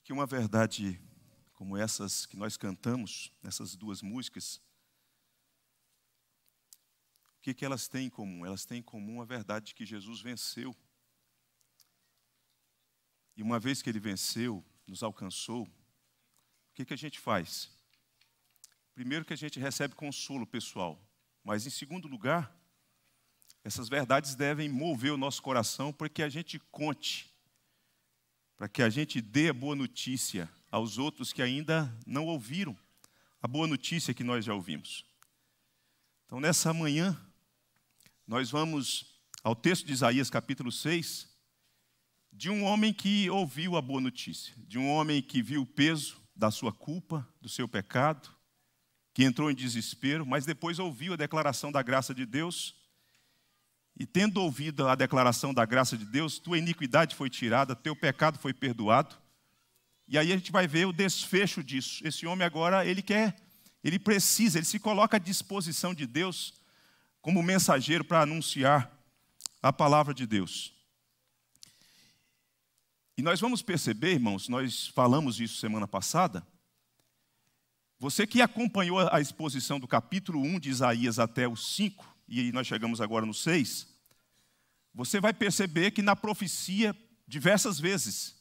que, que uma verdade como essas que nós cantamos, essas duas músicas, o que, que elas têm em comum? Elas têm em comum a verdade de que Jesus venceu. E uma vez que ele venceu, nos alcançou, o que, que a gente faz? Primeiro que a gente recebe consolo pessoal, mas em segundo lugar, essas verdades devem mover o nosso coração para que a gente conte para que a gente dê a boa notícia aos outros que ainda não ouviram a boa notícia que nós já ouvimos. Então, nessa manhã, nós vamos ao texto de Isaías, capítulo 6, de um homem que ouviu a boa notícia, de um homem que viu o peso da sua culpa, do seu pecado, que entrou em desespero, mas depois ouviu a declaração da graça de Deus e tendo ouvido a declaração da graça de Deus, tua iniquidade foi tirada, teu pecado foi perdoado. E aí a gente vai ver o desfecho disso. Esse homem agora, ele quer, ele precisa, ele se coloca à disposição de Deus como mensageiro para anunciar a palavra de Deus. E nós vamos perceber, irmãos, nós falamos isso semana passada. Você que acompanhou a exposição do capítulo 1 de Isaías até o 5, e nós chegamos agora no 6, você vai perceber que na profecia, diversas vezes,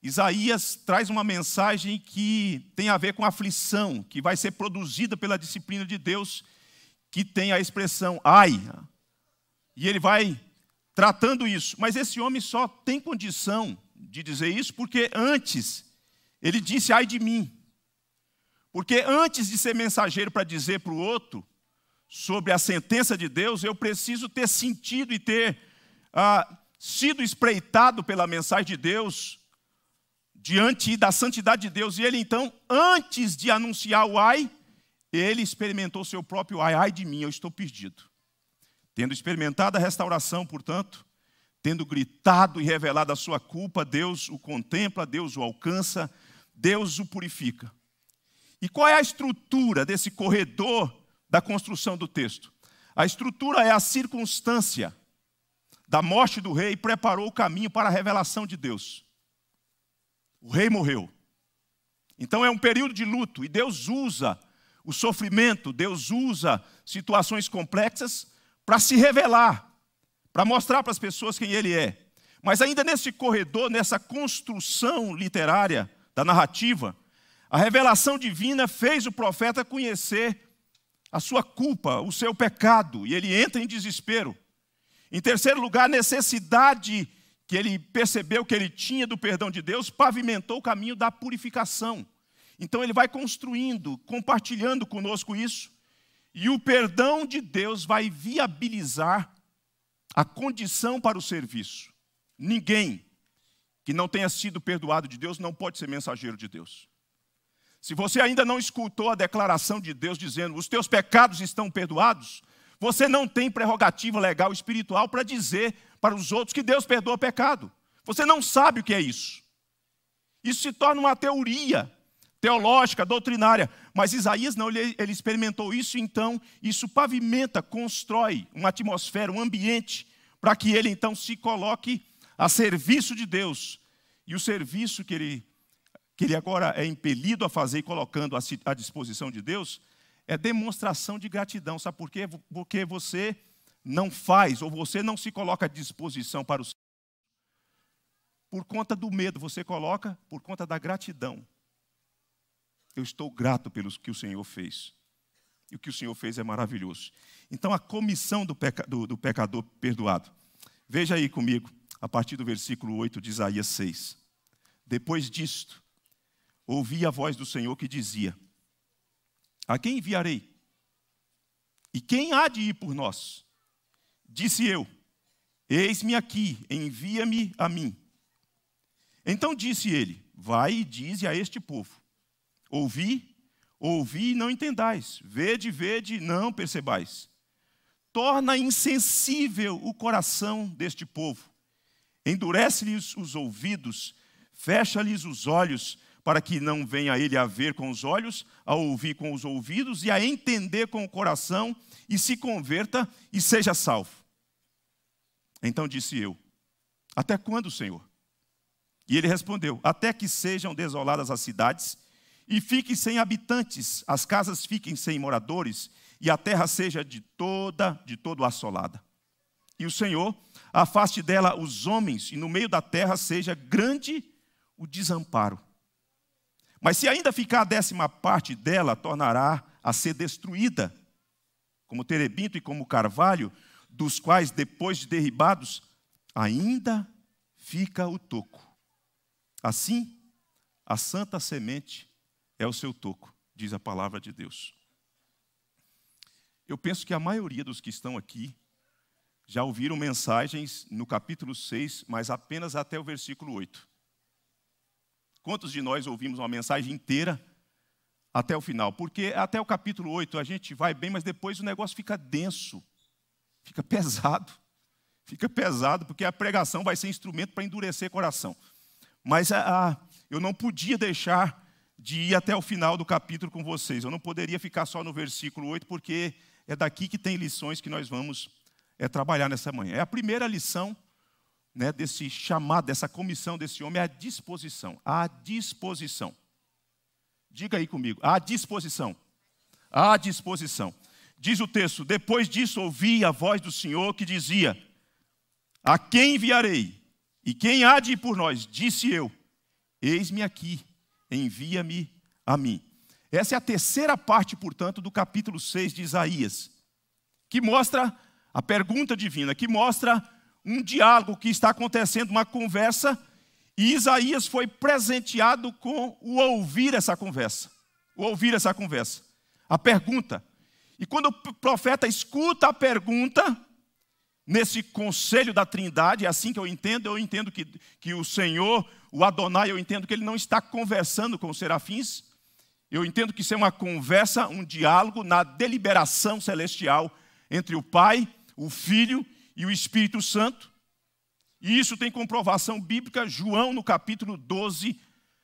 Isaías traz uma mensagem que tem a ver com a aflição, que vai ser produzida pela disciplina de Deus, que tem a expressão ai. E ele vai tratando isso. Mas esse homem só tem condição de dizer isso porque antes ele disse ai de mim. Porque antes de ser mensageiro para dizer para o outro, sobre a sentença de Deus, eu preciso ter sentido e ter ah, sido espreitado pela mensagem de Deus, diante da santidade de Deus. E ele então, antes de anunciar o ai, ele experimentou seu próprio ai, ai de mim, eu estou perdido. Tendo experimentado a restauração, portanto, tendo gritado e revelado a sua culpa, Deus o contempla, Deus o alcança, Deus o purifica. E qual é a estrutura desse corredor da construção do texto. A estrutura é a circunstância da morte do rei preparou o caminho para a revelação de Deus. O rei morreu. Então é um período de luto e Deus usa o sofrimento, Deus usa situações complexas para se revelar, para mostrar para as pessoas quem ele é. Mas ainda nesse corredor, nessa construção literária da narrativa, a revelação divina fez o profeta conhecer a sua culpa, o seu pecado, e ele entra em desespero. Em terceiro lugar, a necessidade que ele percebeu que ele tinha do perdão de Deus pavimentou o caminho da purificação. Então ele vai construindo, compartilhando conosco isso, e o perdão de Deus vai viabilizar a condição para o serviço. Ninguém que não tenha sido perdoado de Deus não pode ser mensageiro de Deus. Se você ainda não escutou a declaração de Deus dizendo: os teus pecados estão perdoados, você não tem prerrogativa legal espiritual para dizer para os outros que Deus perdoa o pecado. Você não sabe o que é isso. Isso se torna uma teoria teológica, doutrinária. Mas Isaías não, ele, ele experimentou isso, então isso pavimenta, constrói uma atmosfera, um ambiente, para que ele então se coloque a serviço de Deus. E o serviço que ele que ele agora é impelido a fazer e colocando à disposição de Deus, é demonstração de gratidão. Sabe por quê? Porque você não faz ou você não se coloca à disposição para o por conta do medo, você coloca por conta da gratidão. Eu estou grato pelo que o Senhor fez. E o que o Senhor fez é maravilhoso. Então, a comissão do, peca, do, do pecador perdoado. Veja aí comigo, a partir do versículo 8 de Isaías 6. Depois disto, ouvi a voz do Senhor que dizia: A quem enviarei? E quem há de ir por nós? Disse eu: Eis-me aqui, envia-me a mim. Então disse ele: Vai e dize a este povo: Ouvi, ouvi e não entendais, vede, vede e não percebais. Torna insensível o coração deste povo, endurece-lhes os ouvidos, fecha-lhes os olhos, para que não venha ele a ver com os olhos, a ouvir com os ouvidos e a entender com o coração e se converta e seja salvo. Então disse eu: Até quando, Senhor? E ele respondeu: Até que sejam desoladas as cidades e fiquem sem habitantes, as casas fiquem sem moradores e a terra seja de toda, de todo assolada. E o Senhor afaste dela os homens e no meio da terra seja grande o desamparo. Mas se ainda ficar a décima parte dela, tornará a ser destruída, como terebinto e como carvalho, dos quais, depois de derribados, ainda fica o toco. Assim, a santa semente é o seu toco, diz a palavra de Deus. Eu penso que a maioria dos que estão aqui já ouviram mensagens no capítulo 6, mas apenas até o versículo 8. Quantos de nós ouvimos uma mensagem inteira até o final? Porque até o capítulo 8 a gente vai bem, mas depois o negócio fica denso, fica pesado. Fica pesado, porque a pregação vai ser instrumento para endurecer coração. Mas a, ah, a, ah, eu não podia deixar de ir até o final do capítulo com vocês. Eu não poderia ficar só no versículo 8, porque é daqui que tem lições que nós vamos é, trabalhar nessa manhã. É a primeira lição né, desse chamado, dessa comissão desse homem à é disposição. À disposição. Diga aí comigo, à disposição. À disposição. Diz o texto: Depois disso ouvi a voz do Senhor que dizia: A quem enviarei? E quem há de ir por nós? Disse eu: Eis-me aqui, envia-me a mim. Essa é a terceira parte, portanto, do capítulo 6 de Isaías, que mostra a pergunta divina, que mostra um diálogo que está acontecendo, uma conversa, e Isaías foi presenteado com o ouvir essa conversa. O ouvir essa conversa. A pergunta. E quando o profeta escuta a pergunta, nesse conselho da Trindade, é assim que eu entendo, eu entendo que, que o Senhor, o Adonai, eu entendo que ele não está conversando com os serafins, eu entendo que isso é uma conversa, um diálogo na deliberação celestial entre o Pai, o Filho e o Espírito Santo. E isso tem comprovação bíblica, João, no capítulo 12,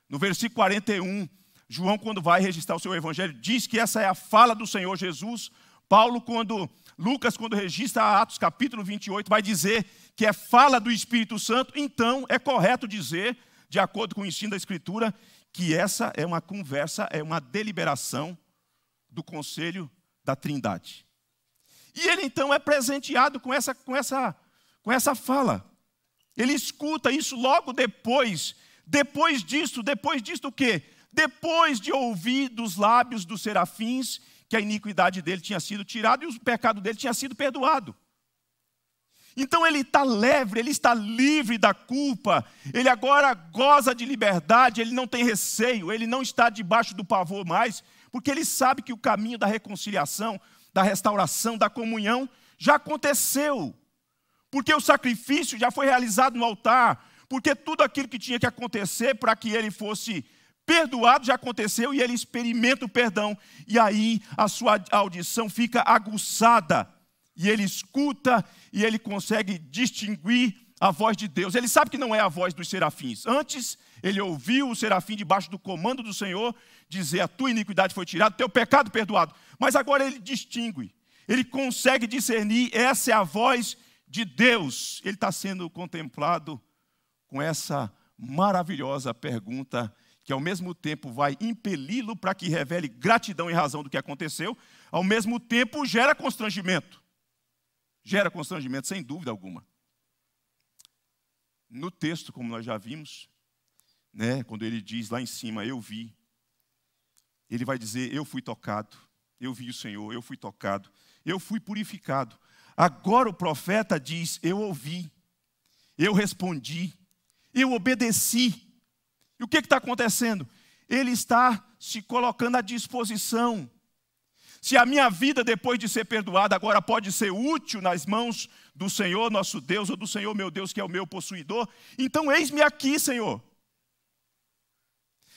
no versículo 41. João, quando vai registrar o seu evangelho, diz que essa é a fala do Senhor Jesus. Paulo, quando Lucas, quando registra Atos capítulo 28, vai dizer que é fala do Espírito Santo, então é correto dizer, de acordo com o ensino da Escritura, que essa é uma conversa, é uma deliberação do Conselho da Trindade. E ele então é presenteado com essa, com essa, com essa fala. Ele escuta isso logo depois. Depois disso, depois disso o quê? Depois de ouvir dos lábios dos serafins que a iniquidade dele tinha sido tirada e o pecado dele tinha sido perdoado. Então ele está leve, ele está livre da culpa, ele agora goza de liberdade, ele não tem receio, ele não está debaixo do pavor mais, porque ele sabe que o caminho da reconciliação da restauração, da comunhão, já aconteceu. Porque o sacrifício já foi realizado no altar, porque tudo aquilo que tinha que acontecer para que ele fosse perdoado já aconteceu e ele experimenta o perdão. E aí a sua audição fica aguçada, e ele escuta e ele consegue distinguir a voz de Deus. Ele sabe que não é a voz dos serafins. Antes, ele ouviu o serafim debaixo do comando do Senhor dizer: A tua iniquidade foi tirada, teu pecado perdoado. Mas agora ele distingue, ele consegue discernir: essa é a voz de Deus. Ele está sendo contemplado com essa maravilhosa pergunta que ao mesmo tempo vai impeli-lo para que revele gratidão em razão do que aconteceu, ao mesmo tempo gera constrangimento. Gera constrangimento, sem dúvida alguma. No texto, como nós já vimos, né, quando ele diz lá em cima, eu vi, ele vai dizer, eu fui tocado. Eu vi o Senhor, eu fui tocado, eu fui purificado. Agora o profeta diz: Eu ouvi, eu respondi, eu obedeci. E o que está acontecendo? Ele está se colocando à disposição. Se a minha vida, depois de ser perdoada, agora pode ser útil nas mãos do Senhor nosso Deus ou do Senhor meu Deus, que é o meu possuidor, então eis-me aqui, Senhor.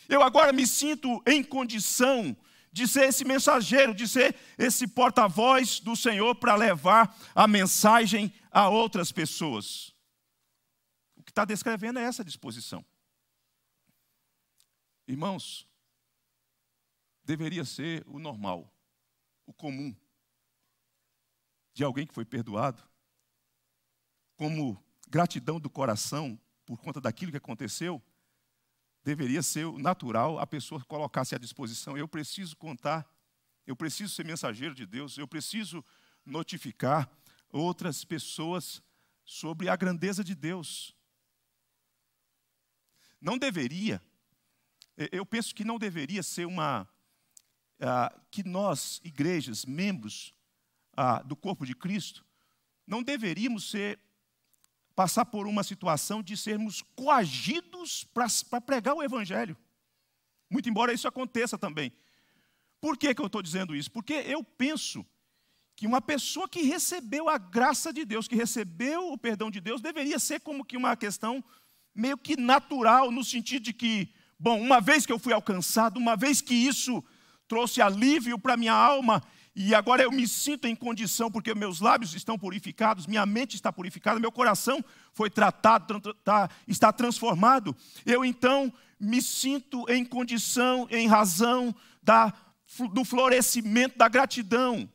Eu agora me sinto em condição de ser esse mensageiro, de ser esse porta-voz do Senhor para levar a mensagem a outras pessoas. O que está descrevendo é essa disposição. Irmãos, deveria ser o normal, o comum, de alguém que foi perdoado, como gratidão do coração por conta daquilo que aconteceu, deveria ser natural a pessoa colocar-se à disposição. Eu preciso contar, eu preciso ser mensageiro de Deus, eu preciso notificar outras pessoas sobre a grandeza de Deus. Não deveria, eu penso que não deveria ser uma. Ah, que nós, igrejas, membros ah, do corpo de Cristo, não deveríamos ser passar por uma situação de sermos coagidos para pregar o Evangelho. Muito embora isso aconteça também. Por que, que eu estou dizendo isso? Porque eu penso que uma pessoa que recebeu a graça de Deus, que recebeu o perdão de Deus, deveria ser como que uma questão meio que natural, no sentido de que, bom, uma vez que eu fui alcançado, uma vez que isso trouxe alívio para minha alma, e agora eu me sinto em condição, porque meus lábios estão purificados, minha mente está purificada, meu coração foi tratado, tá, está transformado. Eu então me sinto em condição, em razão da, do florescimento da gratidão.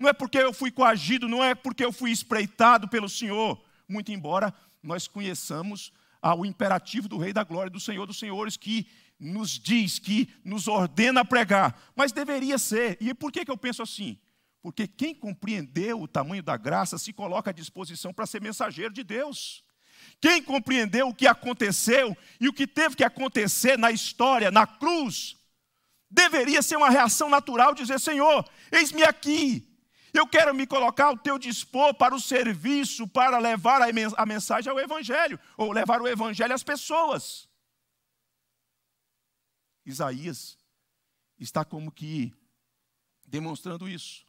Não é porque eu fui coagido, não é porque eu fui espreitado pelo Senhor. Muito embora nós conheçamos ah, o imperativo do Rei da Glória, do Senhor dos Senhores, que nos diz, que nos ordena pregar, mas deveria ser. E por que, que eu penso assim? Porque quem compreendeu o tamanho da graça se coloca à disposição para ser mensageiro de Deus. Quem compreendeu o que aconteceu e o que teve que acontecer na história, na cruz, deveria ser uma reação natural dizer: Senhor, eis-me aqui, eu quero me colocar ao teu dispor para o serviço, para levar a mensagem ao Evangelho, ou levar o Evangelho às pessoas. Isaías está como que demonstrando isso.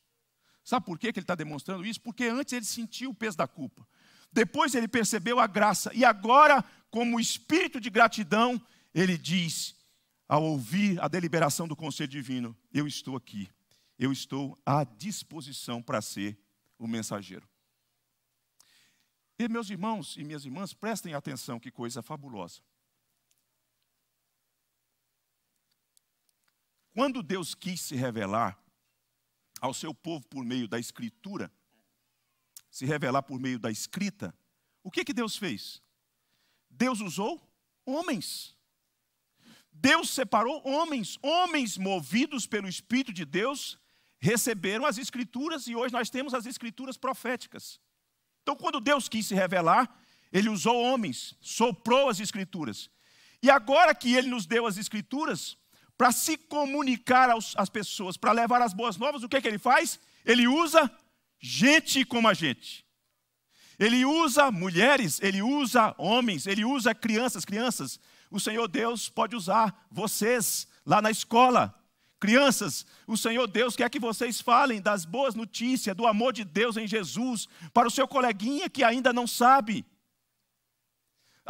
Sabe por que ele está demonstrando isso? Porque antes ele sentiu o peso da culpa, depois ele percebeu a graça, e agora, como espírito de gratidão, ele diz, ao ouvir a deliberação do conselho divino: Eu estou aqui, eu estou à disposição para ser o mensageiro. E meus irmãos e minhas irmãs, prestem atenção, que coisa fabulosa. Quando Deus quis se revelar ao seu povo por meio da escritura, se revelar por meio da escrita, o que, que Deus fez? Deus usou homens. Deus separou homens, homens movidos pelo Espírito de Deus receberam as escrituras e hoje nós temos as escrituras proféticas. Então, quando Deus quis se revelar, ele usou homens, soprou as escrituras. E agora que ele nos deu as escrituras, para se comunicar aos, às pessoas, para levar as boas novas, o que, é que ele faz? Ele usa gente como a gente. Ele usa mulheres, ele usa homens, ele usa crianças. Crianças, o Senhor Deus pode usar vocês lá na escola. Crianças, o Senhor Deus quer que vocês falem das boas notícias, do amor de Deus em Jesus, para o seu coleguinha que ainda não sabe.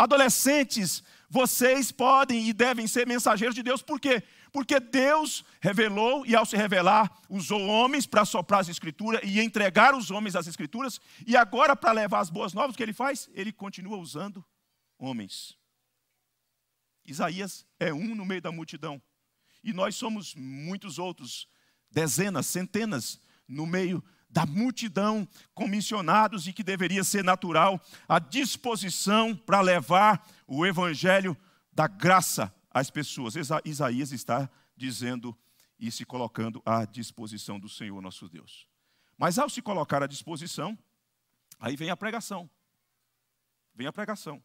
Adolescentes, vocês podem e devem ser mensageiros de Deus, por quê? Porque Deus revelou e, ao se revelar, usou homens para soprar as Escrituras e entregar os homens às Escrituras, e agora, para levar as boas novas, o que ele faz? Ele continua usando homens. Isaías é um no meio da multidão, e nós somos muitos outros, dezenas, centenas, no meio da multidão comissionados e que deveria ser natural a disposição para levar o evangelho da graça às pessoas. Isaías está dizendo e se colocando à disposição do Senhor nosso Deus. Mas ao se colocar à disposição, aí vem a pregação. Vem a pregação.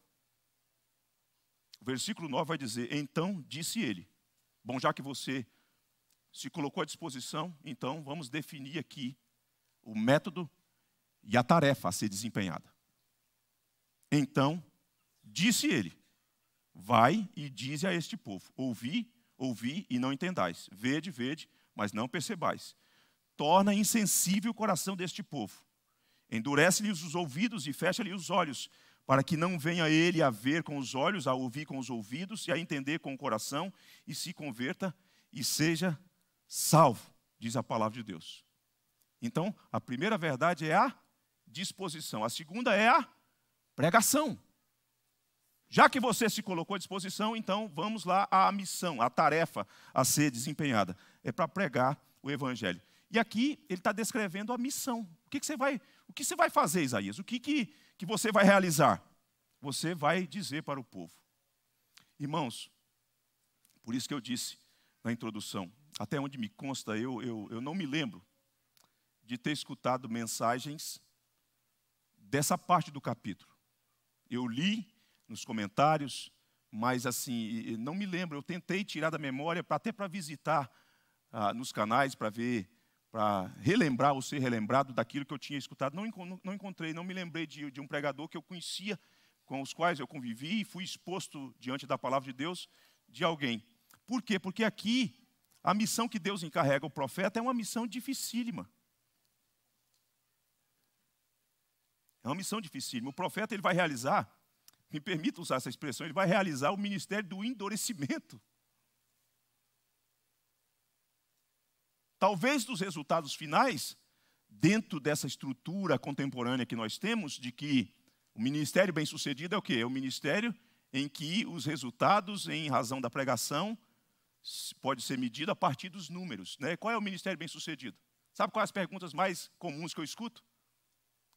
O versículo 9 vai dizer: Então disse ele: Bom, já que você se colocou à disposição, então vamos definir aqui o método e a tarefa a ser desempenhada. Então, disse ele: Vai e dize a este povo: Ouvi, ouvi e não entendais. Vede, vede, mas não percebais. Torna insensível o coração deste povo. Endurece-lhes os ouvidos e fecha-lhe os olhos, para que não venha ele a ver com os olhos, a ouvir com os ouvidos e a entender com o coração, e se converta e seja salvo, diz a palavra de Deus. Então, a primeira verdade é a disposição, a segunda é a pregação. Já que você se colocou à disposição, então vamos lá à missão, à tarefa a ser desempenhada. É para pregar o evangelho. E aqui ele está descrevendo a missão. O que, que, você vai, o que você vai fazer, Isaías? O que, que, que você vai realizar? Você vai dizer para o povo. Irmãos, por isso que eu disse na introdução, até onde me consta, eu, eu, eu não me lembro de ter escutado mensagens dessa parte do capítulo. Eu li nos comentários, mas assim, não me lembro. Eu tentei tirar da memória pra, até para visitar ah, nos canais, para ver, para relembrar ou ser relembrado daquilo que eu tinha escutado. Não, não encontrei, não me lembrei de, de um pregador que eu conhecia, com os quais eu convivi e fui exposto diante da palavra de Deus de alguém. Por quê? Porque aqui a missão que Deus encarrega o profeta é uma missão dificílima. É uma missão dificílima. O profeta ele vai realizar, me permita usar essa expressão, ele vai realizar o ministério do endurecimento. Talvez dos resultados finais, dentro dessa estrutura contemporânea que nós temos, de que o ministério bem-sucedido é o quê? É o ministério em que os resultados, em razão da pregação, pode ser medido a partir dos números. Né? Qual é o ministério bem-sucedido? Sabe quais as perguntas mais comuns que eu escuto?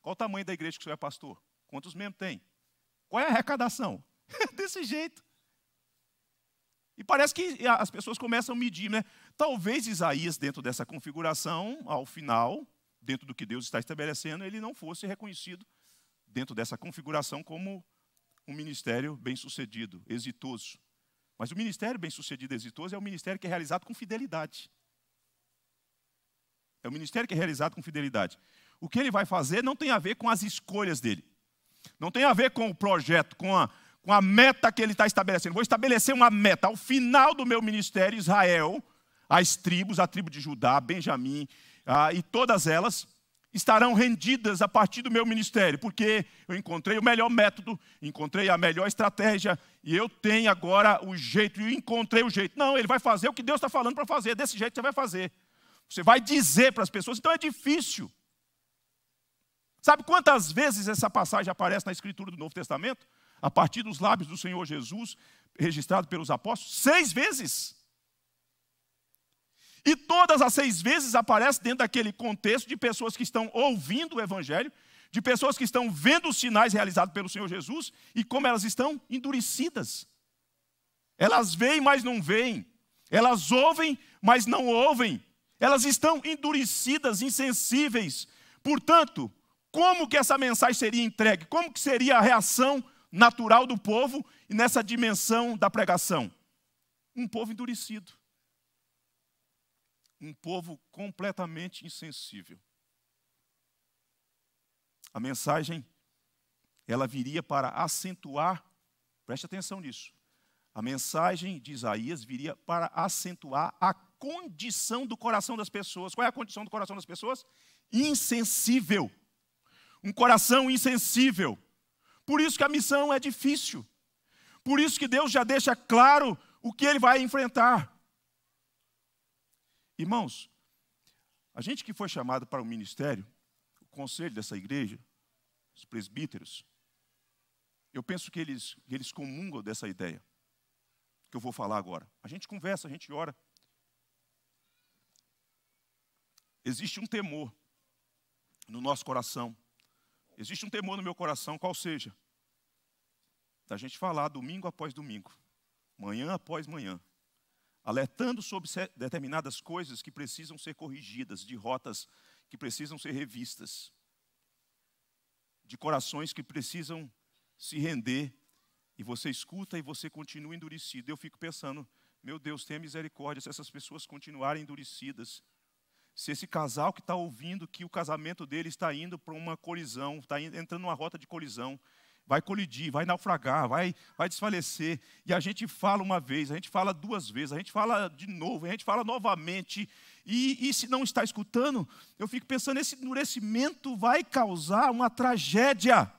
Qual o tamanho da igreja que você é pastor? Quantos membros tem? Qual é a arrecadação? Desse jeito. E parece que as pessoas começam a medir, né? Talvez Isaías, dentro dessa configuração, ao final, dentro do que Deus está estabelecendo, ele não fosse reconhecido dentro dessa configuração como um ministério bem-sucedido, exitoso. Mas o ministério bem-sucedido, exitoso, é o ministério que é realizado com fidelidade. É o ministério que é realizado com fidelidade o que ele vai fazer não tem a ver com as escolhas dele, não tem a ver com o projeto, com a, com a meta que ele está estabelecendo. Vou estabelecer uma meta. Ao final do meu ministério, Israel, as tribos, a tribo de Judá, Benjamim ah, e todas elas estarão rendidas a partir do meu ministério, porque eu encontrei o melhor método, encontrei a melhor estratégia e eu tenho agora o jeito, e encontrei o jeito. Não, ele vai fazer o que Deus está falando para fazer, desse jeito você vai fazer. Você vai dizer para as pessoas, então é difícil. Sabe quantas vezes essa passagem aparece na Escritura do Novo Testamento? A partir dos lábios do Senhor Jesus, registrado pelos apóstolos? Seis vezes. E todas as seis vezes aparece dentro daquele contexto de pessoas que estão ouvindo o Evangelho, de pessoas que estão vendo os sinais realizados pelo Senhor Jesus e como elas estão endurecidas. Elas veem, mas não veem. Elas ouvem, mas não ouvem. Elas estão endurecidas, insensíveis. Portanto, como que essa mensagem seria entregue? Como que seria a reação natural do povo e nessa dimensão da pregação? Um povo endurecido. Um povo completamente insensível. A mensagem ela viria para acentuar, preste atenção nisso. A mensagem de Isaías viria para acentuar a condição do coração das pessoas. Qual é a condição do coração das pessoas? Insensível um coração insensível. Por isso que a missão é difícil. Por isso que Deus já deixa claro o que ele vai enfrentar. Irmãos, a gente que foi chamado para o ministério, o conselho dessa igreja, os presbíteros, eu penso que eles, eles comungam dessa ideia que eu vou falar agora. A gente conversa, a gente ora. Existe um temor no nosso coração Existe um temor no meu coração, qual seja, da gente falar domingo após domingo, manhã após manhã, alertando sobre determinadas coisas que precisam ser corrigidas, de rotas que precisam ser revistas, de corações que precisam se render, e você escuta e você continua endurecido. Eu fico pensando, meu Deus, tenha misericórdia se essas pessoas continuarem endurecidas, se esse casal que está ouvindo que o casamento dele está indo para uma colisão, está entrando numa rota de colisão, vai colidir, vai naufragar, vai, vai desfalecer. E a gente fala uma vez, a gente fala duas vezes, a gente fala de novo, a gente fala novamente. E, e se não está escutando, eu fico pensando, esse endurecimento vai causar uma tragédia.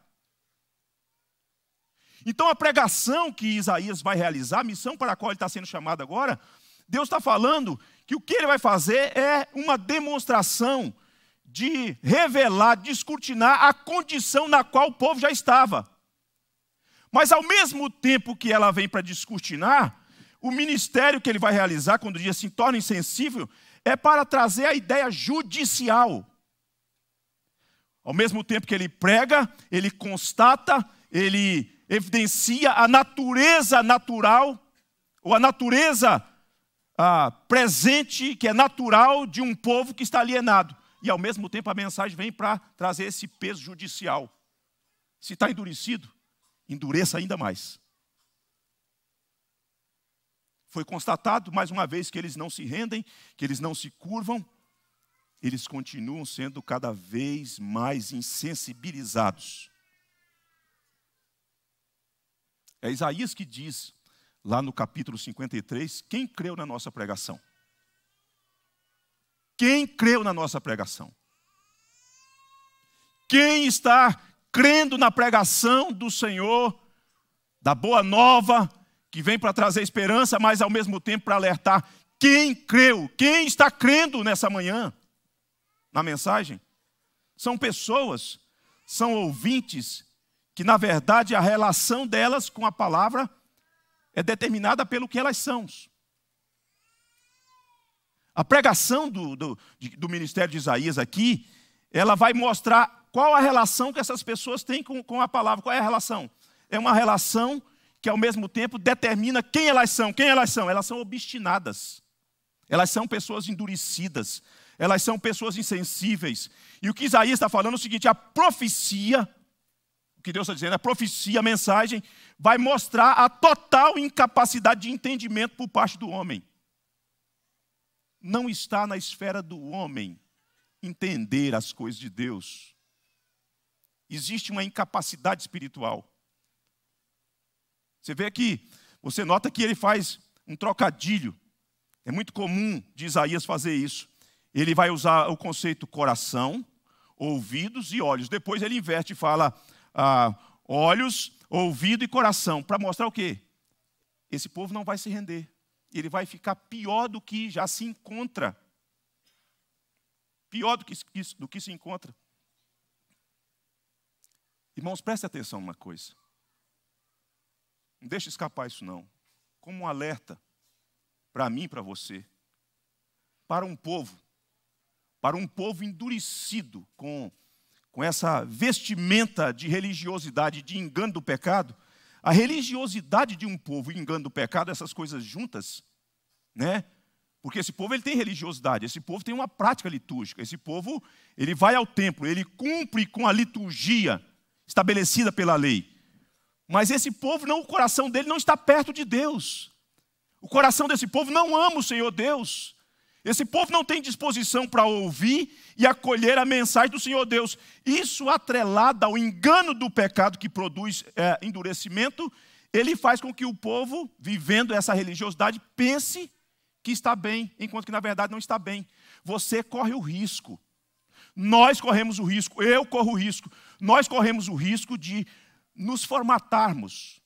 Então a pregação que Isaías vai realizar, a missão para a qual ele está sendo chamado agora, Deus está falando que o que ele vai fazer é uma demonstração de revelar, descortinar a condição na qual o povo já estava. Mas ao mesmo tempo que ela vem para descortinar, o ministério que ele vai realizar, quando diz assim, torna insensível, é para trazer a ideia judicial. Ao mesmo tempo que ele prega, ele constata, ele evidencia a natureza natural, ou a natureza ah, presente, que é natural de um povo que está alienado. E ao mesmo tempo a mensagem vem para trazer esse peso judicial. Se está endurecido, endureça ainda mais. Foi constatado mais uma vez que eles não se rendem, que eles não se curvam, eles continuam sendo cada vez mais insensibilizados. É Isaías que diz lá no capítulo 53, quem creu na nossa pregação? Quem creu na nossa pregação? Quem está crendo na pregação do Senhor, da boa nova, que vem para trazer esperança, mas ao mesmo tempo para alertar? Quem creu? Quem está crendo nessa manhã? Na mensagem? São pessoas, são ouvintes, que na verdade a relação delas com a palavra é determinada pelo que elas são. A pregação do, do, do ministério de Isaías aqui, ela vai mostrar qual a relação que essas pessoas têm com, com a palavra. Qual é a relação? É uma relação que, ao mesmo tempo, determina quem elas são. Quem elas são? Elas são obstinadas. Elas são pessoas endurecidas. Elas são pessoas insensíveis. E o que Isaías está falando é o seguinte: a profecia o que Deus está dizendo, é, a profecia, a mensagem, vai mostrar a total incapacidade de entendimento por parte do homem. Não está na esfera do homem entender as coisas de Deus. Existe uma incapacidade espiritual. Você vê aqui, você nota que ele faz um trocadilho. É muito comum de Isaías fazer isso. Ele vai usar o conceito coração, ouvidos e olhos. Depois ele inverte e fala ah, olhos, ouvido e coração, para mostrar o quê? Esse povo não vai se render. Ele vai ficar pior do que já se encontra. Pior do que, do que se encontra. Irmãos, preste atenção numa coisa. Não deixe escapar isso, não. Como um alerta para mim e para você. Para um povo. Para um povo endurecido com com essa vestimenta de religiosidade, de engano do pecado, a religiosidade de um povo e engano do pecado, essas coisas juntas, né? Porque esse povo ele tem religiosidade, esse povo tem uma prática litúrgica, esse povo ele vai ao templo, ele cumpre com a liturgia estabelecida pela lei. Mas esse povo não, o coração dele não está perto de Deus. O coração desse povo não ama o Senhor Deus. Esse povo não tem disposição para ouvir e acolher a mensagem do Senhor Deus. Isso, atrelado ao engano do pecado que produz é, endurecimento, ele faz com que o povo, vivendo essa religiosidade, pense que está bem, enquanto que na verdade não está bem. Você corre o risco. Nós corremos o risco, eu corro o risco. Nós corremos o risco de nos formatarmos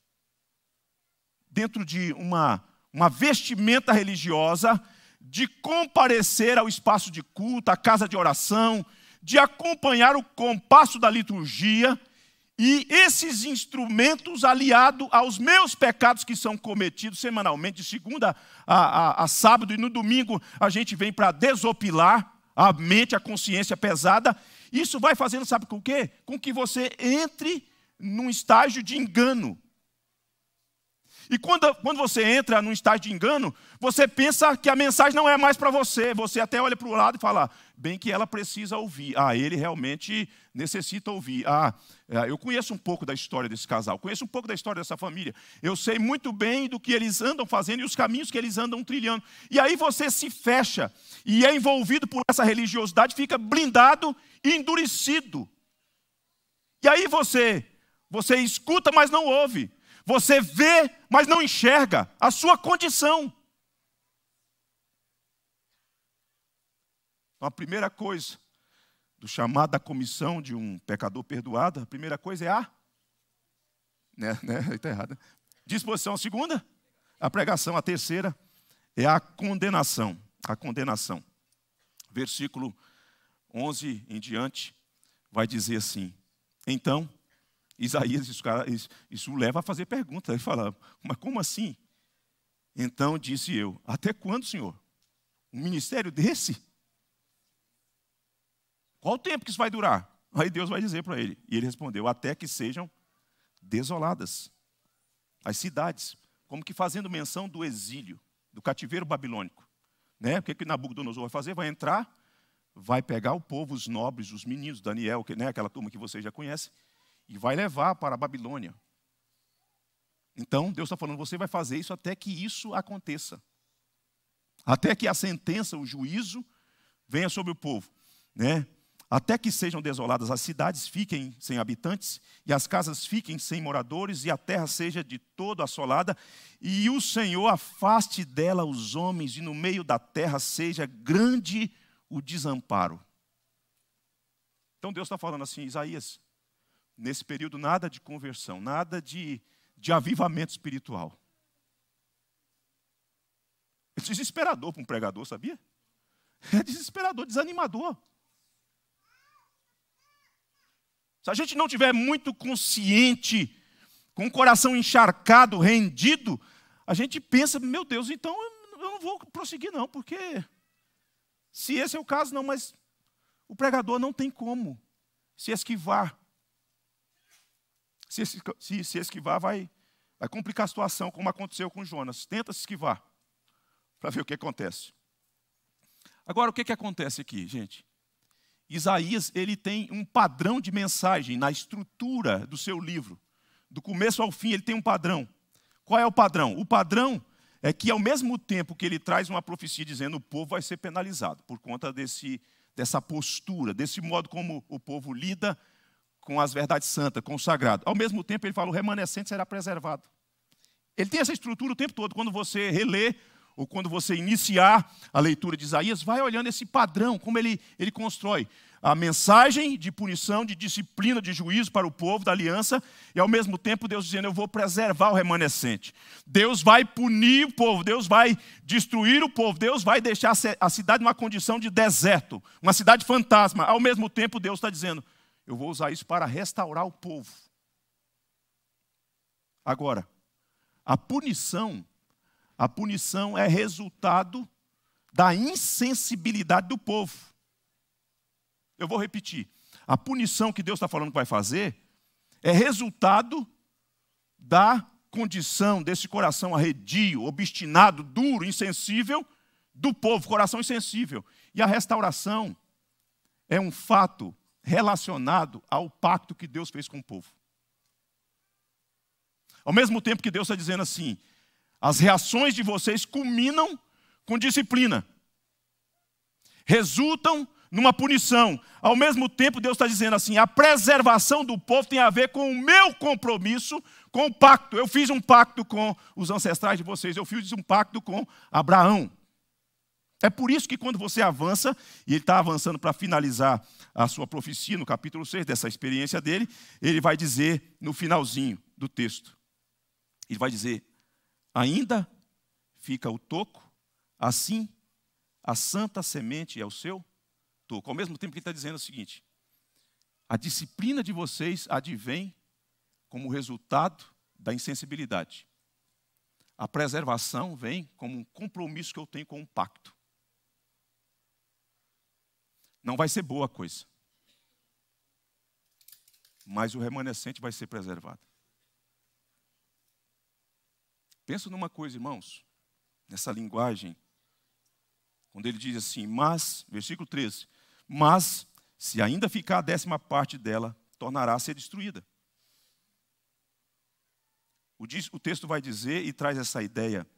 dentro de uma, uma vestimenta religiosa de comparecer ao espaço de culto, à casa de oração, de acompanhar o compasso da liturgia, e esses instrumentos, aliado aos meus pecados que são cometidos semanalmente, de segunda a, a, a sábado, e no domingo a gente vem para desopilar a mente, a consciência pesada, isso vai fazendo, sabe com o quê? Com que você entre num estágio de engano, e quando, quando você entra num estágio de engano, você pensa que a mensagem não é mais para você. Você até olha para o lado e fala, bem que ela precisa ouvir. Ah, ele realmente necessita ouvir. Ah, é, eu conheço um pouco da história desse casal, conheço um pouco da história dessa família. Eu sei muito bem do que eles andam fazendo e os caminhos que eles andam trilhando. E aí você se fecha e é envolvido por essa religiosidade, fica blindado e endurecido. E aí você, você escuta, mas não ouve. Você vê, mas não enxerga a sua condição. Então, a primeira coisa do chamado da comissão de um pecador perdoado, a primeira coisa é a. Né, né, está errada. Né? Disposição. A segunda, a pregação. A terceira é a condenação. A condenação. Versículo 11 em diante vai dizer assim: Então, Isaías, isso, cara, isso, leva a fazer pergunta. Ele fala, mas como assim? Então disse eu, até quando, senhor? Um ministério desse? Qual o tempo que isso vai durar? Aí Deus vai dizer para ele. E ele respondeu, até que sejam desoladas as cidades, como que fazendo menção do exílio, do cativeiro babilônico. Né? O que, que Nabucodonosor vai fazer? Vai entrar, vai pegar o povo, os nobres, os meninos, Daniel, que, né, aquela turma que vocês já conhecem, e vai levar para a Babilônia. Então, Deus está falando, você vai fazer isso até que isso aconteça. Até que a sentença, o juízo, venha sobre o povo. Né? Até que sejam desoladas as cidades, fiquem sem habitantes, e as casas fiquem sem moradores, e a terra seja de todo assolada, e o Senhor afaste dela os homens, e no meio da terra seja grande o desamparo. Então Deus está falando assim, Isaías, Nesse período, nada de conversão, nada de, de avivamento espiritual. É desesperador para um pregador, sabia? É desesperador, desanimador. Se a gente não tiver muito consciente, com o coração encharcado, rendido, a gente pensa, meu Deus, então eu não vou prosseguir não, porque se esse é o caso, não, mas o pregador não tem como se esquivar se, se, se esquivar, vai, vai complicar a situação, como aconteceu com Jonas. Tenta se esquivar, para ver o que acontece. Agora, o que, que acontece aqui, gente? Isaías ele tem um padrão de mensagem na estrutura do seu livro. Do começo ao fim, ele tem um padrão. Qual é o padrão? O padrão é que, ao mesmo tempo que ele traz uma profecia dizendo o povo vai ser penalizado por conta desse, dessa postura, desse modo como o povo lida com as verdades santas, com o sagrado. Ao mesmo tempo, ele fala: o remanescente será preservado. Ele tem essa estrutura o tempo todo. Quando você reler, ou quando você iniciar a leitura de Isaías, vai olhando esse padrão, como ele, ele constrói a mensagem de punição, de disciplina, de juízo para o povo da aliança, e ao mesmo tempo Deus dizendo: Eu vou preservar o remanescente. Deus vai punir o povo, Deus vai destruir o povo, Deus vai deixar a cidade numa condição de deserto, uma cidade fantasma. Ao mesmo tempo, Deus está dizendo: eu vou usar isso para restaurar o povo. Agora, a punição, a punição é resultado da insensibilidade do povo. Eu vou repetir. A punição que Deus está falando que vai fazer é resultado da condição desse coração arredio, obstinado, duro, insensível do povo, coração insensível. E a restauração é um fato relacionado ao pacto que Deus fez com o povo. Ao mesmo tempo que Deus está dizendo assim, as reações de vocês culminam com disciplina, resultam numa punição. Ao mesmo tempo, Deus está dizendo assim: a preservação do povo tem a ver com o meu compromisso com o pacto. Eu fiz um pacto com os ancestrais de vocês, eu fiz um pacto com Abraão. É por isso que quando você avança, e ele está avançando para finalizar a sua profecia, no capítulo 6, dessa experiência dele, ele vai dizer no finalzinho do texto: ele vai dizer, ainda fica o toco, assim a santa semente é o seu toco. Ao mesmo tempo que ele está dizendo o seguinte: a disciplina de vocês advém como resultado da insensibilidade. A preservação vem como um compromisso que eu tenho com um pacto. Não vai ser boa coisa. Mas o remanescente vai ser preservado. Pensa numa coisa, irmãos, nessa linguagem, quando ele diz assim, mas, versículo 13, mas se ainda ficar a décima parte dela, tornará a ser destruída. O, texto vai dizer e traz essa ideia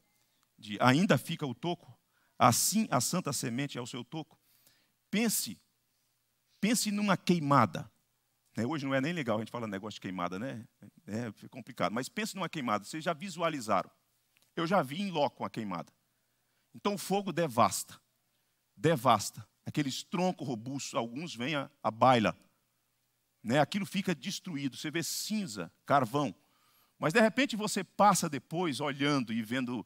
de ainda fica o toco, assim a santa semente é o seu toco. Pense, pense numa queimada. Né, hoje não é nem legal a gente falar negócio de queimada, né? É, é complicado. Mas pense numa queimada. Vocês já visualizaram? Eu já vi em loco uma queimada. Então o fogo devasta, devasta. Aqueles troncos robustos, alguns vêm a, a baila. Né? Aquilo fica destruído. Você vê cinza, carvão. Mas de repente você passa depois olhando e vendo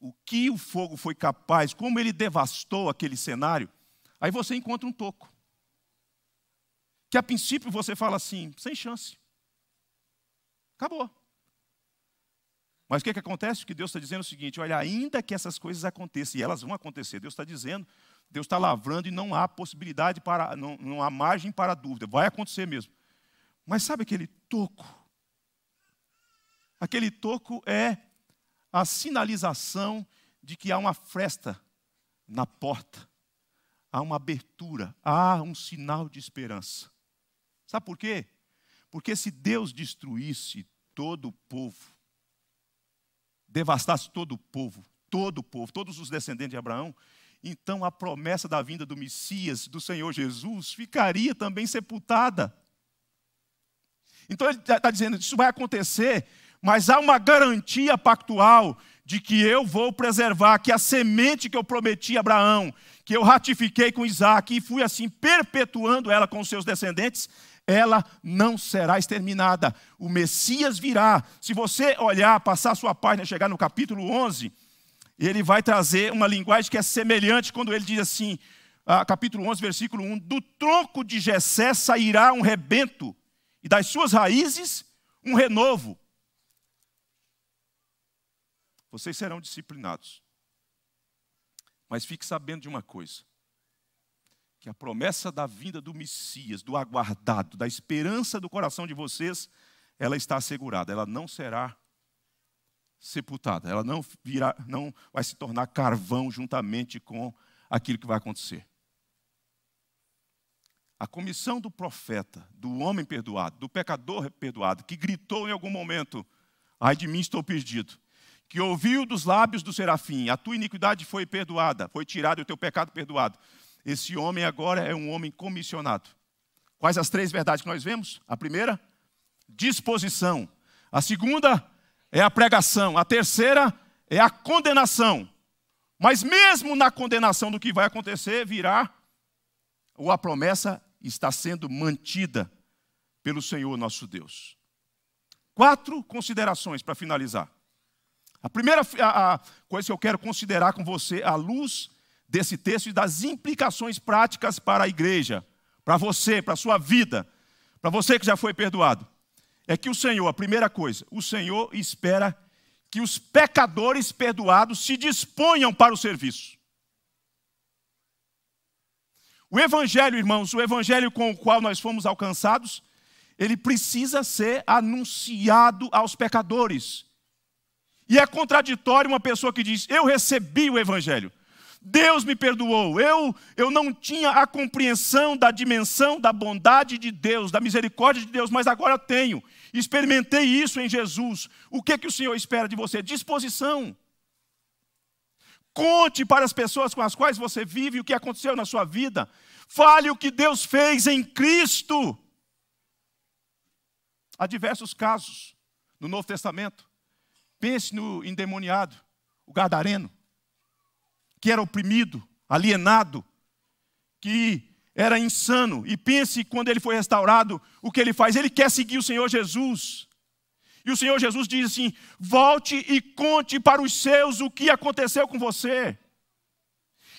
o que o fogo foi capaz, como ele devastou aquele cenário. Aí você encontra um toco. Que a princípio você fala assim, sem chance. Acabou. Mas o que, que acontece? O que Deus está dizendo é o seguinte: olha, ainda que essas coisas aconteçam, e elas vão acontecer, Deus está dizendo, Deus está lavrando e não há possibilidade para, não, não há margem para dúvida, vai acontecer mesmo. Mas sabe aquele toco? Aquele toco é a sinalização de que há uma fresta na porta há uma abertura, há um sinal de esperança. Sabe por quê? Porque se Deus destruísse todo o povo, devastasse todo o povo, todo o povo, todos os descendentes de Abraão, então a promessa da vinda do Messias, do Senhor Jesus, ficaria também sepultada. Então ele está tá dizendo: isso vai acontecer, mas há uma garantia pactual de que eu vou preservar, que a semente que eu prometi a Abraão, que eu ratifiquei com Isaac e fui assim perpetuando ela com seus descendentes, ela não será exterminada. O Messias virá. Se você olhar, passar sua página, chegar no capítulo 11, ele vai trazer uma linguagem que é semelhante quando ele diz assim, ah, capítulo 11, versículo 1: Do tronco de Jessé sairá um rebento, e das suas raízes um renovo. Vocês serão disciplinados. Mas fique sabendo de uma coisa: que a promessa da vinda do Messias, do aguardado, da esperança do coração de vocês, ela está assegurada, ela não será sepultada, ela não virá, não vai se tornar carvão juntamente com aquilo que vai acontecer. A comissão do profeta, do homem perdoado, do pecador perdoado, que gritou em algum momento: Ai de mim, estou perdido que ouviu dos lábios do serafim: A tua iniquidade foi perdoada, foi tirada, o teu pecado perdoado. Esse homem agora é um homem comissionado. Quais as três verdades que nós vemos? A primeira, disposição. A segunda é a pregação. A terceira é a condenação. Mas mesmo na condenação do que vai acontecer, virá ou a promessa está sendo mantida pelo Senhor nosso Deus. Quatro considerações para finalizar. A primeira a, a coisa que eu quero considerar com você, à luz desse texto e das implicações práticas para a igreja, para você, para a sua vida, para você que já foi perdoado, é que o Senhor, a primeira coisa, o Senhor espera que os pecadores perdoados se disponham para o serviço. O evangelho, irmãos, o evangelho com o qual nós fomos alcançados, ele precisa ser anunciado aos pecadores. E é contraditório uma pessoa que diz: Eu recebi o Evangelho, Deus me perdoou, eu, eu não tinha a compreensão da dimensão da bondade de Deus, da misericórdia de Deus, mas agora tenho. Experimentei isso em Jesus. O que, é que o Senhor espera de você? Disposição. Conte para as pessoas com as quais você vive o que aconteceu na sua vida. Fale o que Deus fez em Cristo. Há diversos casos no Novo Testamento Pense no endemoniado, o gadareno, que era oprimido, alienado, que era insano. E pense quando ele foi restaurado, o que ele faz? Ele quer seguir o Senhor Jesus. E o Senhor Jesus diz assim: volte e conte para os seus o que aconteceu com você.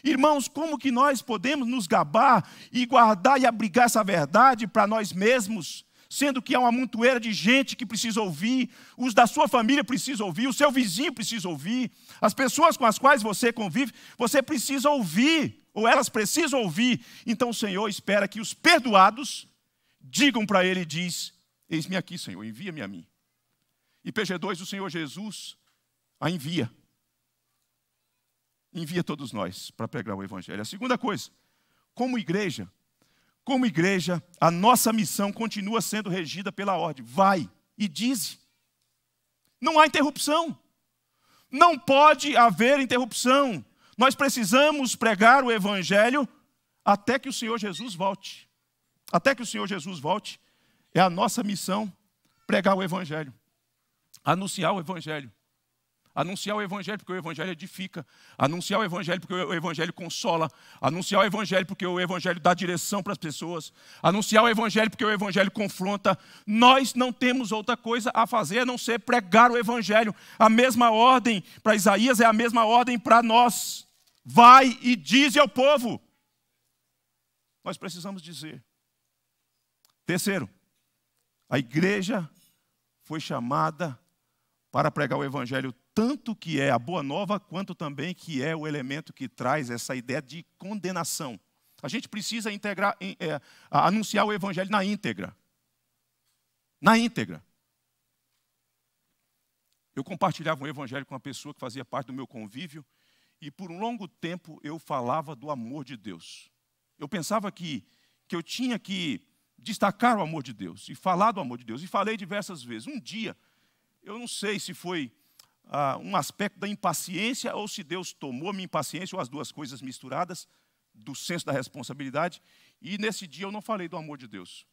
Irmãos, como que nós podemos nos gabar e guardar e abrigar essa verdade para nós mesmos? sendo que há uma montoeira de gente que precisa ouvir, os da sua família precisam ouvir, o seu vizinho precisa ouvir, as pessoas com as quais você convive, você precisa ouvir, ou elas precisam ouvir. Então o Senhor espera que os perdoados digam para ele e diz: Eis-me aqui, Senhor, envia-me a mim. E PG2, o Senhor Jesus a envia. Envia todos nós para pregar o Evangelho. A segunda coisa, como igreja, como igreja, a nossa missão continua sendo regida pela ordem: vai e diz. Não há interrupção. Não pode haver interrupção. Nós precisamos pregar o evangelho até que o Senhor Jesus volte. Até que o Senhor Jesus volte, é a nossa missão pregar o evangelho, anunciar o evangelho. Anunciar o Evangelho porque o Evangelho edifica. Anunciar o Evangelho porque o Evangelho consola. Anunciar o Evangelho porque o Evangelho dá direção para as pessoas. Anunciar o Evangelho porque o Evangelho confronta. Nós não temos outra coisa a fazer a não ser pregar o Evangelho. A mesma ordem para Isaías é a mesma ordem para nós. Vai e diz ao povo. Nós precisamos dizer. Terceiro, a igreja foi chamada para pregar o Evangelho tanto que é a boa nova, quanto também que é o elemento que traz essa ideia de condenação. A gente precisa integrar, é, anunciar o evangelho na íntegra. Na íntegra. Eu compartilhava o um evangelho com uma pessoa que fazia parte do meu convívio e por um longo tempo eu falava do amor de Deus. Eu pensava que, que eu tinha que destacar o amor de Deus e falar do amor de Deus. E falei diversas vezes. Um dia, eu não sei se foi ah, um aspecto da impaciência, ou se Deus tomou minha impaciência, ou as duas coisas misturadas, do senso da responsabilidade. E nesse dia eu não falei do amor de Deus.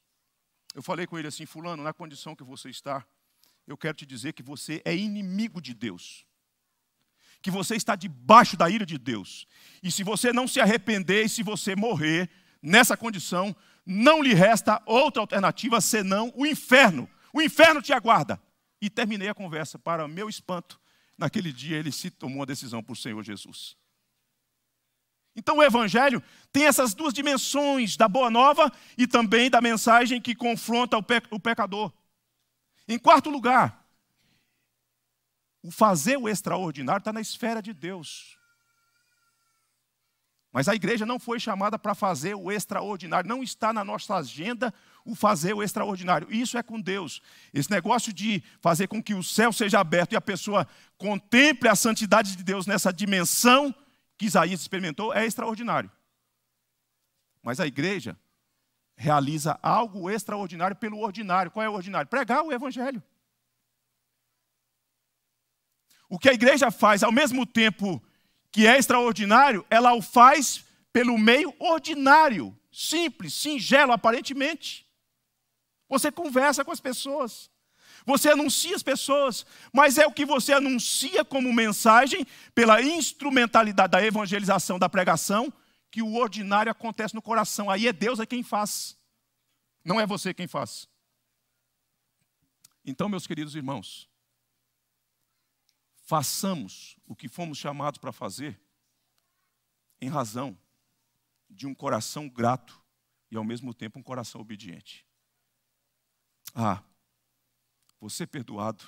Eu falei com ele assim: Fulano, na condição que você está, eu quero te dizer que você é inimigo de Deus. Que você está debaixo da ira de Deus. E se você não se arrepender e se você morrer nessa condição, não lhe resta outra alternativa senão o inferno. O inferno te aguarda. E terminei a conversa. Para meu espanto, naquele dia ele se tomou a decisão por Senhor Jesus. Então o Evangelho tem essas duas dimensões, da boa nova e também da mensagem que confronta o, o pecador. Em quarto lugar, o fazer o extraordinário está na esfera de Deus. Mas a igreja não foi chamada para fazer o extraordinário, não está na nossa agenda o fazer o extraordinário. Isso é com Deus. Esse negócio de fazer com que o céu seja aberto e a pessoa contemple a santidade de Deus nessa dimensão que Isaías experimentou é extraordinário. Mas a igreja realiza algo extraordinário pelo ordinário. Qual é o ordinário? Pregar o evangelho. O que a igreja faz ao mesmo tempo que é extraordinário, ela o faz pelo meio ordinário, simples, singelo aparentemente. Você conversa com as pessoas. Você anuncia as pessoas, mas é o que você anuncia como mensagem pela instrumentalidade da evangelização, da pregação, que o ordinário acontece no coração. Aí é Deus é quem faz. Não é você quem faz. Então, meus queridos irmãos, façamos o que fomos chamados para fazer em razão de um coração grato e ao mesmo tempo um coração obediente. Ah, você perdoado.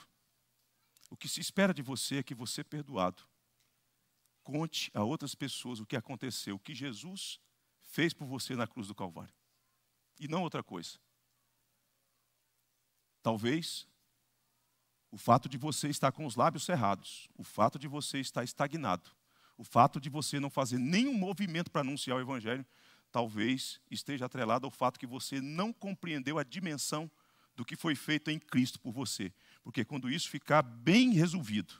O que se espera de você é que você perdoado. Conte a outras pessoas o que aconteceu, o que Jesus fez por você na cruz do Calvário. E não outra coisa. Talvez o fato de você estar com os lábios cerrados, o fato de você estar estagnado, o fato de você não fazer nenhum movimento para anunciar o Evangelho, talvez esteja atrelado ao fato que você não compreendeu a dimensão do que foi feito em Cristo por você. Porque quando isso ficar bem resolvido,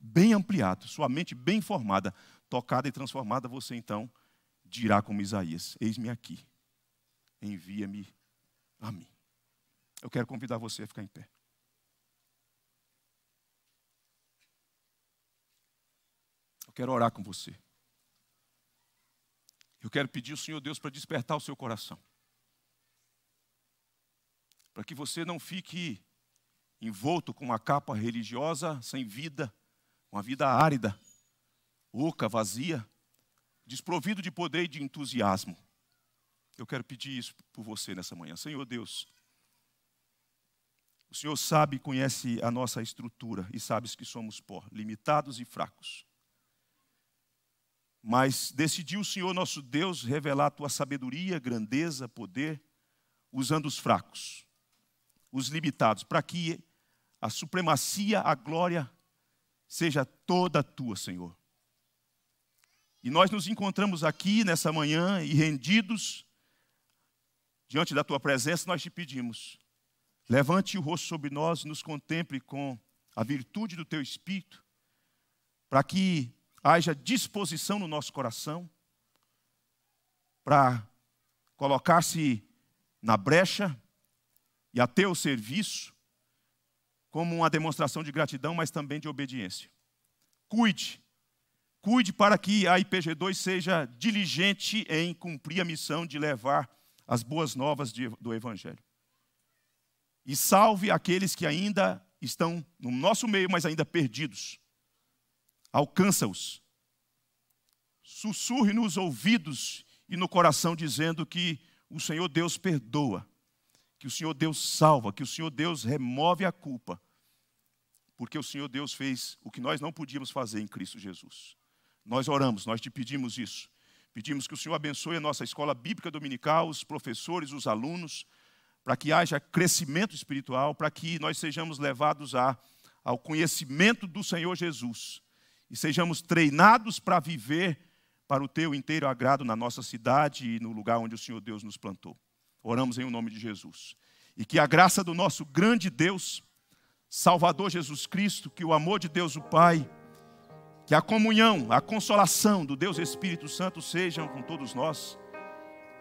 bem ampliado, sua mente bem formada, tocada e transformada, você então dirá como Isaías: Eis-me aqui, envia-me a mim. Eu quero convidar você a ficar em pé. Eu quero orar com você. Eu quero pedir ao Senhor Deus para despertar o seu coração para que você não fique envolto com uma capa religiosa sem vida, uma vida árida, oca, vazia, desprovido de poder e de entusiasmo. Eu quero pedir isso por você nessa manhã. Senhor Deus, o Senhor sabe e conhece a nossa estrutura e sabes que somos pó, limitados e fracos. Mas decidiu o Senhor nosso Deus revelar a tua sabedoria, grandeza, poder, usando os fracos os limitados, para que a supremacia, a glória seja toda tua, Senhor. E nós nos encontramos aqui nessa manhã e rendidos diante da tua presença, nós te pedimos: levante o rosto sobre nós e nos contemple com a virtude do teu espírito, para que haja disposição no nosso coração para colocar-se na brecha e a teu serviço como uma demonstração de gratidão, mas também de obediência. Cuide, cuide para que a IPG2 seja diligente em cumprir a missão de levar as boas novas de, do Evangelho. E salve aqueles que ainda estão no nosso meio, mas ainda perdidos. Alcança-os. Sussurre nos ouvidos e no coração, dizendo que o Senhor Deus perdoa que o Senhor Deus salva, que o Senhor Deus remove a culpa, porque o Senhor Deus fez o que nós não podíamos fazer em Cristo Jesus. Nós oramos, nós te pedimos isso. Pedimos que o Senhor abençoe a nossa escola bíblica dominical, os professores, os alunos, para que haja crescimento espiritual, para que nós sejamos levados a, ao conhecimento do Senhor Jesus e sejamos treinados para viver para o teu inteiro agrado na nossa cidade e no lugar onde o Senhor Deus nos plantou. Oramos em o nome de Jesus. E que a graça do nosso grande Deus, Salvador Jesus Cristo, que o amor de Deus o Pai, que a comunhão, a consolação do Deus Espírito Santo sejam com todos nós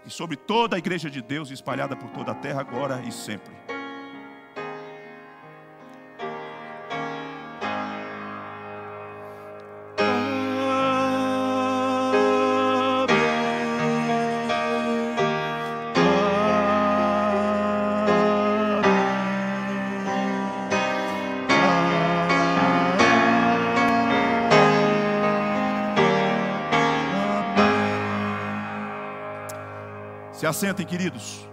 e sobre toda a igreja de Deus espalhada por toda a terra agora e sempre. assentem, queridos.